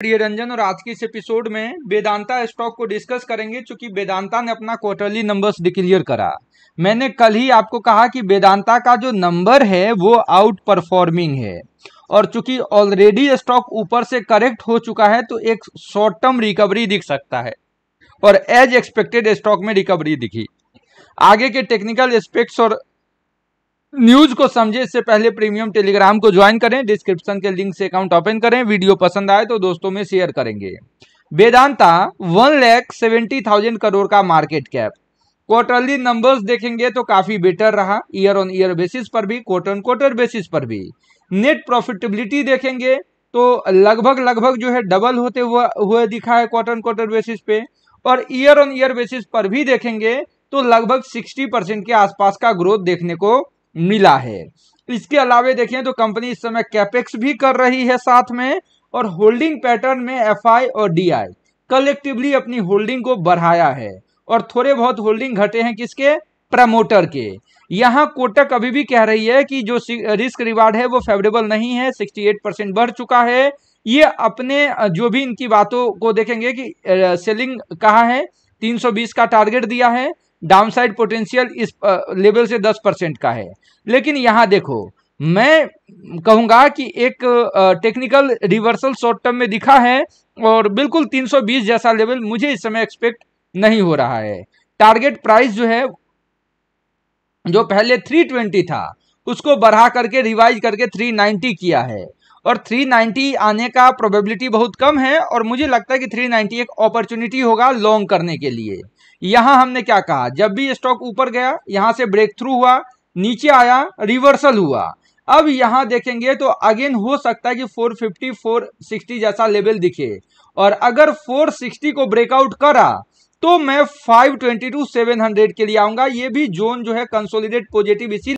प्रिय रंजन और आज के इस एपिसोड में वेदांता स्टॉक को डिस्कस करेंगे क्योंकि वेदांता ने अपना क्वार्टरली नंबर्स डिक्लेयर करा मैंने कल ही आपको कहा कि वेदांता का जो नंबर है वो आउट परफॉर्मिंग है और चूंकि ऑलरेडी स्टॉक ऊपर से करेक्ट हो चुका है तो एक शॉर्ट टर्म रिकवरी दिख सकता है और एज एक्सपेक्टेड स्टॉक में रिकवरी दिखी आगे के टेक्निकल एस्पेक्ट्स और न्यूज को समझे इससे पहले प्रीमियम टेलीग्राम को ज्वाइन करें डिस्क्रिप्शन के लिंक से अकाउंट ओपन करें वीडियो पसंद आए तो दोस्तों में शेयर करेंगे Vedanta one lakh seventy thousand crore का मार्केट कैप क्वार्टरली नंबर्स देखेंगे तो काफी बेटर रहा ईयर ऑन ईयर बेसिस पर भी क्वार्टर ऑन क्वार्टर बेसिस पर भी नेट प्रॉफिटेबिलिटी देखेंगे तो लगभग लगभग जो है डबल होते हुआ हुए दिखा है क्वार्टर ऑन क्वार्टर बेसिस पे और ईयर ऑन ईयर बेसिस पर भी देखेंगे तो लगभग सिक्सटी परसेंट के आसपास का ग्रोथ देखने को मिला है इसके अलावा देखें तो कंपनी इस समय कैपेक्स भी कर रही है साथ में और होल्डिंग पैटर्न में एफआई और डीआई कलेक्टिवली अपनी होल्डिंग को बढ़ाया है और थोड़े बहुत होल्डिंग घटे हैं किसके प्रमोटर के यहाँ कोटक अभी भी कह रही है कि जो रिस्क रिवार्ड है वो फेवरेबल नहीं है 68 परसेंट बढ़ चुका है ये अपने जो भी इनकी बातों को देखेंगे कि सेलिंग कहा है 320 का टारगेट दिया है डाउनसाइड पोटेंशियल इस लेवल से 10 परसेंट का है लेकिन यहाँ देखो मैं कहूँगा कि एक टेक्निकल रिवर्सल शॉर्ट टर्म में दिखा है और बिल्कुल 320 जैसा लेवल मुझे इस समय एक्सपेक्ट नहीं हो रहा है टारगेट प्राइस जो है जो पहले 320 था उसको बढ़ा करके रिवाइज करके 390 किया है और 390 आने का प्रोबेबिलिटी बहुत कम है और मुझे लगता है कि 390 एक अपॉर्चुनिटी होगा लॉन्ग करने के लिए यहां हमने क्या कहा जब भी स्टॉक ऊपर गया यहां से ब्रेक थ्रू हुआ नीचे आया रिवर्सल हुआ अब यहां देखेंगे तो अगेन हो सकता है कि 450 460 जैसा लेवल दिखे और अगर 460 को ब्रेकआउट करा तो मैं 520 टू 700 के लिए आऊंगा ये भी जोन जो है कंसोलिडेट पॉजिटिव इसी